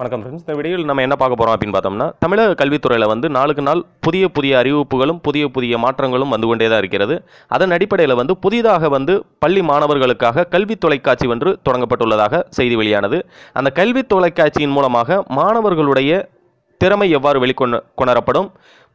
வணக்கம் ஃப்ரெண்ட்ஸ் இந்த வீடியோவில் நம்ம என்ன பார்க்க போகிறோம் அப்படின்னு பார்த்தோம்னா தமிழக கல்வித்துறையில் வந்து நாளுக்கு நாள் புதிய புதிய அறிவிப்புகளும் புதிய புதிய மாற்றங்களும் வந்து கொண்டே தான் இருக்கிறது அதன் அடிப்படையில் வந்து புதிதாக வந்து பள்ளி மாணவர்களுக்காக கல்வி தொலைக்காட்சி ஒன்று தொடங்கப்பட்டுள்ளதாக செய்தி வெளியானது அந்த கல்வி தொலைக்காட்சியின் மூலமாக மாணவர்களுடைய திறமை எவ்வாறு வெளிக்கொண கொணரப்படும்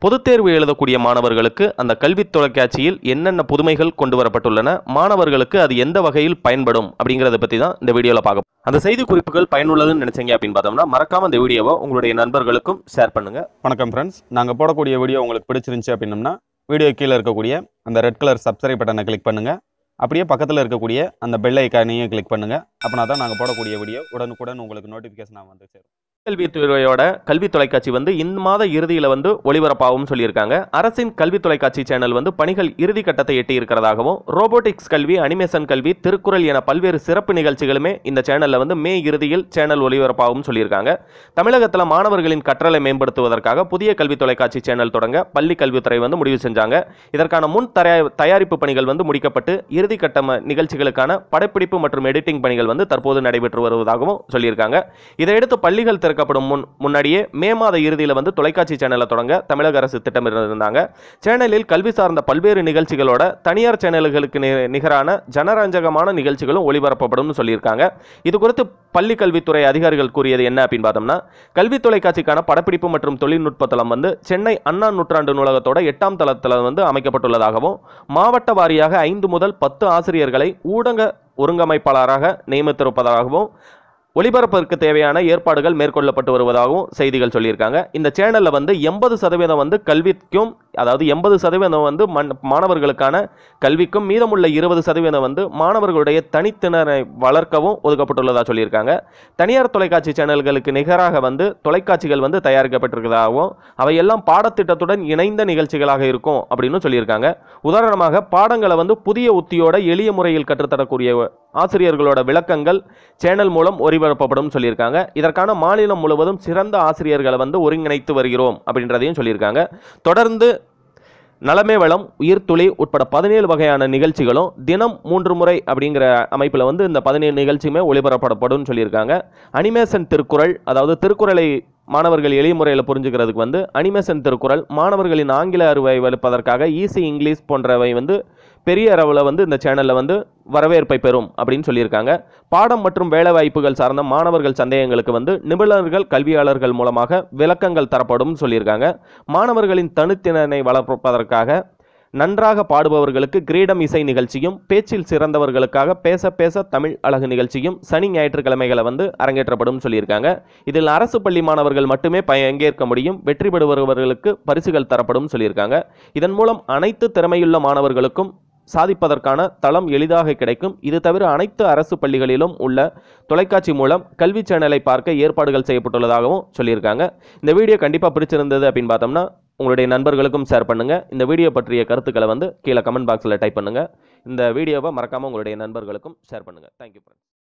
பொதுத் தேர்வு எழுதக்கூடிய மாணவர்களுக்கு அந்த கல்வி தொலைக்காட்சியில் என்னென்ன புதுமைகள் கொண்டு வரப்பட்டுள்ளன மாணவர்களுக்கு அது எந்த வகையில் பயன்படும் அப்படிங்கிறத பற்றி தான் இந்த வீடியோவில் பார்க்க அந்த செய்தி குறிப்புகள் பயனுள்ளதுன்னு நினச்சிங்க அப்படின்னு பார்த்தோம்னா மறக்காமல் இந்த வீடியோவை உங்களுடைய நண்பர்களுக்கும் ஷேர் பண்ணுங்கள் வணக்கம் ஃப்ரெண்ட்ஸ் நாங்கள் போடக்கூடிய வீடியோ உங்களுக்கு பிடிச்சிருந்துச்சி அப்படின்னம்னா வீடியோ கீழே இருக்கக்கூடிய அந்த ரெட் கலர் சப்ஸ்கிரைப் பட்டனை கிளிக் பண்ணுங்கள் அப்படியே பக்கத்தில் இருக்கக்கூடிய அந்த பெல் ஐக்கானையும் கிளிக் பண்ணுங்க அப்படின்னா தான் நாங்கள் போடக்கூடிய வீடியோ உடனுக்குடன் உங்களுக்கு நோட்டிஃபிகேஷன் வந்து சேரும் கல்வித்துறையோட கல்வி தொலைக்காட்சி வந்து இந்த மாத இறுதியில் வந்து ஒளிபரப்பாகவும் சொல்லியிருக்காங்க அரசின் கல்வி தொலைக்காட்சி சேனல் வந்து பணிகள் இறுதி கட்டத்தை எட்டி இருக்கிறதாகவும் ரோபோட்டிக்ஸ் கல்வி அனிமேஷன் கல்வி திருக்குறள் என பல்வேறு சிறப்பு நிகழ்ச்சிகளுமே இந்த சேனலில் வந்து மே இறுதியில் சேனல் ஒளிபரப்பாகவும் சொல்லியிருக்காங்க தமிழகத்தில் மாணவர்களின் கற்றலை மேம்படுத்துவதற்காக புதிய கல்வி தொலைக்காட்சி சேனல் தொடங்க பள்ளி கல்வித்துறை வந்து முடிவு செஞ்சாங்க இதற்கான முன் தயாரிப்பு பணிகள் வந்து முடிக்கப்பட்டு இறுதி கட்ட நிகழ்ச்சிகளுக்கான படப்பிடிப்பு மற்றும் எடிட்டிங் பணிகள் வந்து தற்போது நடைபெற்று வருவதாகவும் சொல்லியிருக்காங்க இதையடுத்து பள்ளிகள் திறக்க திறக்கப்படும் முன் முன்னாடியே மே மாத இறுதியில் வந்து தொலைக்காட்சி சேனலை தொடங்க தமிழக அரசு திட்டம் சேனலில் கல்வி சார்ந்த பல்வேறு நிகழ்ச்சிகளோட தனியார் சேனல்களுக்கு நிகரான ஜனரஞ்சகமான நிகழ்ச்சிகளும் ஒளிபரப்பப்படும் சொல்லியிருக்காங்க இது குறித்து பள்ளி கல்வித்துறை அதிகாரிகள் கூறியது என்ன அப்படின்னு பார்த்தோம்னா கல்வி தொலைக்காட்சிக்கான படப்பிடிப்பு மற்றும் தொழில்நுட்ப தளம் வந்து சென்னை அண்ணா நூற்றாண்டு நூலகத்தோட எட்டாம் தளத்தில் வந்து அமைக்கப்பட்டுள்ளதாகவும் மாவட்ட வாரியாக ஐந்து முதல் பத்து ஆசிரியர்களை ஊடக ஒருங்கமைப்பாளராக நியமித்திருப்பதாகவும் ஒளிபரப்பிற்கு தேவையான ஏற்பாடுகள் மேற்கொள்ளப்பட்டு வருவதாகவும் செய்திகள் சொல்லியிருக்காங்க இந்த சேனலில் வந்து எண்பது சதவீதம் வந்து கல்விக்கும் அதாவது எண்பது சதவீதம் வந்து மண் மாணவர்களுக்கான கல்விக்கும் மீதமுள்ள இருபது சதவீதம் வந்து மாணவர்களுடைய தனித்திணரை வளர்க்கவும் ஒதுக்கப்பட்டுள்ளதாக சொல்லியிருக்காங்க தனியார் தொலைக்காட்சி சேனல்களுக்கு நிகராக வந்து தொலைக்காட்சிகள் வந்து தயாரிக்கப்பட்டிருக்கிறதாகவும் அவையெல்லாம் பாடத்திட்டத்துடன் இணைந்த நிகழ்ச்சிகளாக இருக்கும் அப்படின்னு சொல்லியிருக்காங்க உதாரணமாக பாடங்களை வந்து புதிய உத்தியோட எளிய முறையில் கற்றுத்தரக்கூடிய ஆசிரியர்களோட விளக்கங்கள் சேனல் மூலம் ஒளிபரப்பப்படும் சொல்லியிருக்காங்க இதற்கான மாநிலம் முழுவதும் சிறந்த ஆசிரியர்களை வந்து ஒருங்கிணைத்து வருகிறோம் அப்படின்றதையும் சொல்லியிருக்காங்க தொடர்ந்து நலமே வளம் உயிர்த்துளி உட்பட பதினேழு வகையான நிகழ்ச்சிகளும் தினம் மூன்று முறை அப்படிங்கிற அமைப்பில் வந்து இந்த பதினேழு நிகழ்ச்சியுமே ஒளிபரப்படப்படும் சொல்லியிருக்காங்க அனிமேஷன் திருக்குறள் அதாவது திருக்குறளை மாணவர்கள் எளிய முறையில் புரிஞ்சுக்கிறதுக்கு வந்து அனிமேஷன் திருக்குறள் மாணவர்களின் ஆங்கில அறிவை வலுப்பதற்காக ஈஸி இங்கிலீஷ் போன்றவை வந்து பெரிய அளவில் வந்து இந்த சேனலில் வந்து வரவேற்பை பெறும் அப்படின்னு சொல்லியிருக்காங்க பாடம் மற்றும் வேலைவாய்ப்புகள் சார்ந்த மாணவர்கள் சந்தேகங்களுக்கு வந்து நிபுணர்கள் கல்வியாளர்கள் மூலமாக விளக்கங்கள் தரப்படும் சொல்லியிருக்காங்க மாணவர்களின் தனித்திறனை வளர்ப்பதற்காக நன்றாக பாடுபவர்களுக்கு கிரீடம் இசை நிகழ்ச்சியும் பேச்சில் சிறந்தவர்களுக்காக பேச பேச தமிழ் அழகு நிகழ்ச்சியும் சனி ஞாயிற்றுக்கிழமைகளை வந்து அரங்கேற்றப்படும் சொல்லியிருக்காங்க இதில் அரசு பள்ளி மாணவர்கள் மட்டுமே பங்கேற்க முடியும் வெற்றி பெறுபவர்களுக்கு பரிசுகள் தரப்படும் சொல்லியிருக்காங்க இதன் மூலம் அனைத்து திறமையுள்ள மாணவர்களுக்கும் சாதிப்பதற்கான தளம் எளிதாக கிடைக்கும் இது தவிர அனைத்து அரசு பள்ளிகளிலும் உள்ள தொலைக்காட்சி மூலம் கல்வி சேனலை பார்க்க ஏற்பாடுகள் செய்யப்பட்டுள்ளதாகவும் சொல்லியிருக்காங்க இந்த வீடியோ கண்டிப்பாக பிடிச்சிருந்தது அப்படின்னு பார்த்தோம்னா உங்களுடைய நண்பர்களுக்கும் ஷேர் பண்ணுங்கள் இந்த வீடியோ பற்றிய கருத்துக்களை வந்து கீழே கமெண்ட் பாக்ஸில் டைப் பண்ணுங்கள் இந்த வீடியோவை மறக்காமல் உங்களுடைய நண்பர்களுக்கும் ஷேர் பண்ணுங்கள் தேங்க்யூ ஃப்ரெண்ட்ஸ்